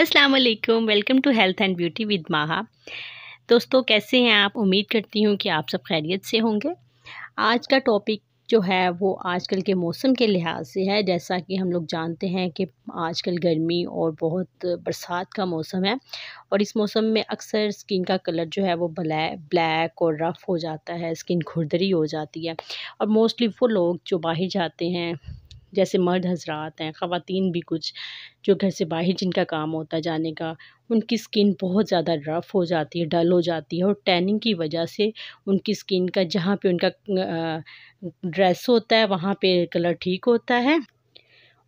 अस्सलाम welcome to health and beauty with Maha दोस्तों कैसे हैं आप उम्मीद करती हूँ कि आप सब खैरियत से होंगे आज का टॉपिक जो है वो आजकल के मौसम के लिहाज से है जैसा कि हम लोग जानते हैं कि आजकल गर्मी और बहुत बरसात का मौसम है और इस मौसम में अक्सर स्किन का कलर जो है वो ब्लैक ब्लैक और रफ़ हो जाता है स्किन खुरदरी हो जाती है और मोस्टली वो लोग जो बाहर जाते हैं जैसे मर्द हजरात हैं ख़वान भी कुछ जो घर से बाहर जिनका काम होता है जाने का उनकी स्किन बहुत ज़्यादा रफ़ हो जाती है डल हो जाती है और टैनिंग की वजह से उनकी स्किन का जहाँ पे उनका ड्रेस होता है वहाँ पे कलर ठीक होता है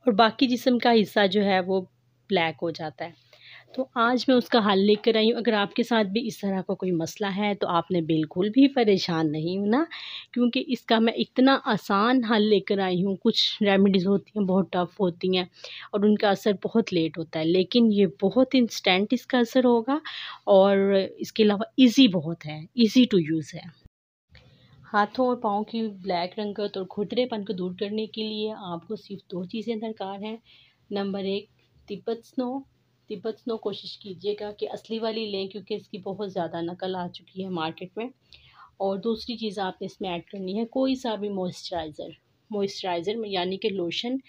और बाकी जिसम का हिस्सा जो है वो ब्लैक हो जाता है तो आज मैं उसका हल लेकर आई हूँ अगर आपके साथ भी इस तरह का कोई मसला है तो आपने बिल्कुल भी परेशान नहीं होना क्योंकि इसका मैं इतना आसान हल लेकर आई हूँ कुछ रेमेडीज़ होती हैं बहुत टफ होती हैं और उनका असर बहुत लेट होता है लेकिन ये बहुत इंस्टेंट इसका असर होगा और इसके अलावा ईजी बहुत है ईज़ी टू यूज़ है हाथों और पाँव की ब्लैक रंगत और खुदरेपन को दूर करने के लिए आपको सिर्फ दो चीज़ें दरकार हैं नंबर एक तिब्बत स्नो तिब्बत स्नो कोशिश कीजिएगा कि असली वाली लें क्योंकि इसकी बहुत ज़्यादा नकल आ चुकी है मार्केट में और दूसरी चीज़ आपने इसमें ऐड करनी है कोई सा भी मॉइस्चराइज़र मॉइस्चराइज़र में यानी कि लोशन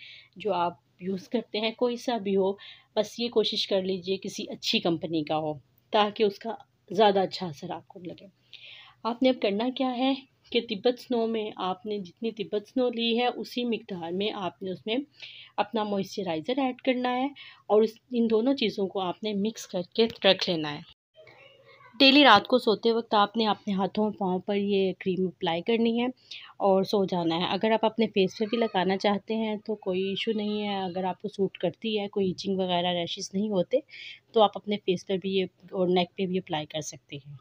जो आप यूज़ करते हैं कोई सा भी हो बस ये कोशिश कर लीजिए किसी अच्छी कंपनी का हो ताकि उसका ज़्यादा अच्छा असर आपको लगे आपने अब करना क्या है कि तिब्बत स्नो में आपने जितनी तिब्बत स्नो ली है उसी मकदार में आपने उसमें अपना मॉइस्चराइज़र ऐड करना है और इस इन दोनों चीज़ों को आपने मिक्स करके रख लेना है डेली रात को सोते वक्त आपने अपने हाथों पाँव पर ये क्रीम अप्लाई करनी है और सो जाना है अगर आप अपने फेस पे भी लगाना चाहते हैं तो कोई इशू नहीं है अगर आपको सूट करती है कोई इचिंग वगैरह रैशेस नहीं होते तो आप अपने फेस पर भी ये और नेक पे भी अप्लाई कर सकते हैं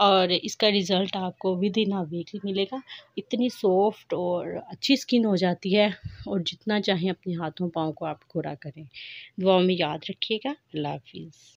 और इसका रिज़ल्ट आपको विद इन अ वीक मिलेगा इतनी सॉफ्ट और अच्छी स्किन हो जाती है और जितना चाहें अपने हाथों पाँव को आप गोरा करें दुआओं में याद रखिएगा अल्लाह हाफिज़